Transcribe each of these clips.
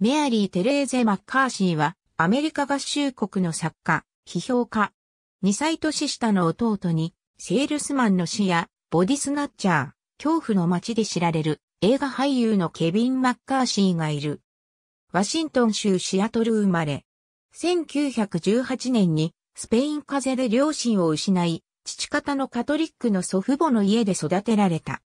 メアリー・テレーゼ・マッカーシーは、アメリカ合衆国の作家、批評家。2歳年下の弟に、セールスマンの死や、ボディスナッチャー、恐怖の街で知られる、映画俳優のケビン・マッカーシーがいる。ワシントン州シアトル生まれ。1918年に、スペイン風邪で両親を失い、父方のカトリックの祖父母の家で育てられた。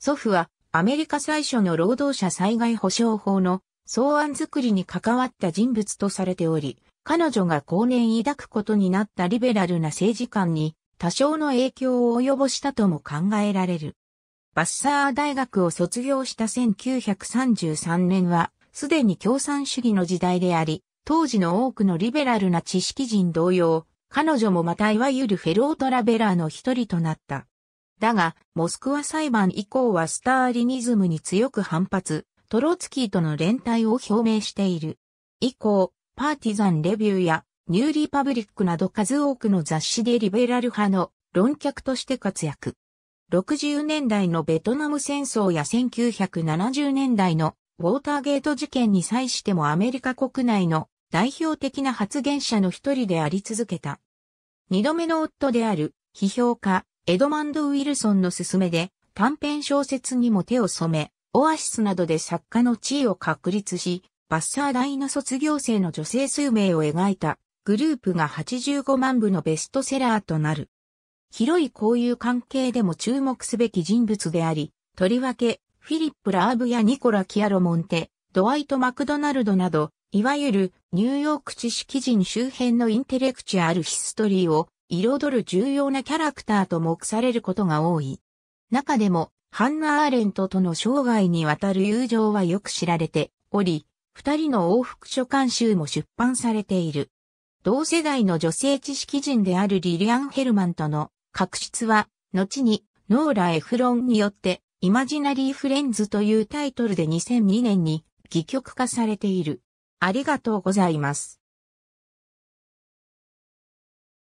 祖父は、アメリカ最初の労働者災害保障法の草案作りに関わった人物とされており、彼女が後年抱くことになったリベラルな政治観に多少の影響を及ぼしたとも考えられる。バッサー大学を卒業した1933年は、すでに共産主義の時代であり、当時の多くのリベラルな知識人同様、彼女もまたいわゆるフェロートラベラーの一人となった。だが、モスクワ裁判以降はスターリニズムに強く反発、トロツキーとの連帯を表明している。以降、パーティザンレビューやニューリパブリックなど数多くの雑誌でリベラル派の論客として活躍。60年代のベトナム戦争や1970年代のウォーターゲート事件に際してもアメリカ国内の代表的な発言者の一人であり続けた。二度目の夫である批評家エドマンド・ウィルソンの勧めで短編小説にも手を染め、オアシスなどで作家の地位を確立し、バッサー大の卒業生の女性数名を描いたグループが85万部のベストセラーとなる。広い交友関係でも注目すべき人物であり、とりわけ、フィリップ・ラーブやニコラ・キアロモンテ、ドワイト・マクドナルドなど、いわゆるニューヨーク知識人周辺のインテレクチュアルヒストリーを彩る重要なキャラクターと目されることが多い。中でもハンナ・アーレントとの生涯にわたる友情はよく知られており、二人の往復書簡集も出版されている。同世代の女性知識人であるリリアン・ヘルマンとの確執は、後にノーラ・エフロンによってイマジナリー・フレンズというタイトルで2002年に戯曲化されている。ありがとうございます。